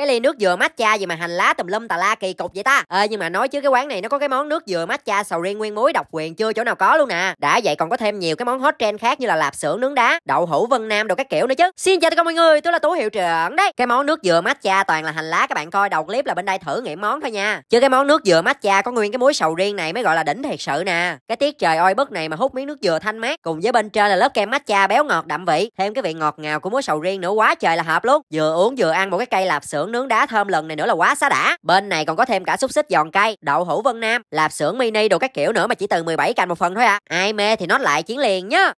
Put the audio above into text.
cái ly nước dừa matcha gì mà hành lá tùm lum tà la kỳ cục vậy ta ê nhưng mà nói chứ cái quán này nó có cái món nước dừa matcha sầu riêng nguyên muối độc quyền chưa chỗ nào có luôn nè à. đã vậy còn có thêm nhiều cái món hot trend khác như là lạp xưởng nướng đá đậu hũ vân nam đồ các kiểu nữa chứ xin chào tất cả mọi người tôi là tú hiệu trưởng đấy cái món nước dừa matcha toàn là hành lá các bạn coi đầu clip là bên đây thử nghiệm món thôi nha chứ cái món nước dừa matcha có nguyên cái muối sầu riêng này mới gọi là đỉnh thiệt sự nè cái tiết trời oi bức này mà hút miếng nước dừa thanh mát cùng với bên trên là lớp kem matcha béo ngọt đậm vị thêm cái vị ngọt ngào của muối sầu riêng nữa quá trời là hợp luôn vừa uống vừa ăn một cái cây lạp xưởng xưởng nướng đá thơm lần này nữa là quá xá đã bên này còn có thêm cả xúc xích giòn cay đậu hũ vân nam lạp xưởng mini đồ các kiểu nữa mà chỉ từ 17 cành một phần thôi à ai mê thì nó lại chiến liền nhá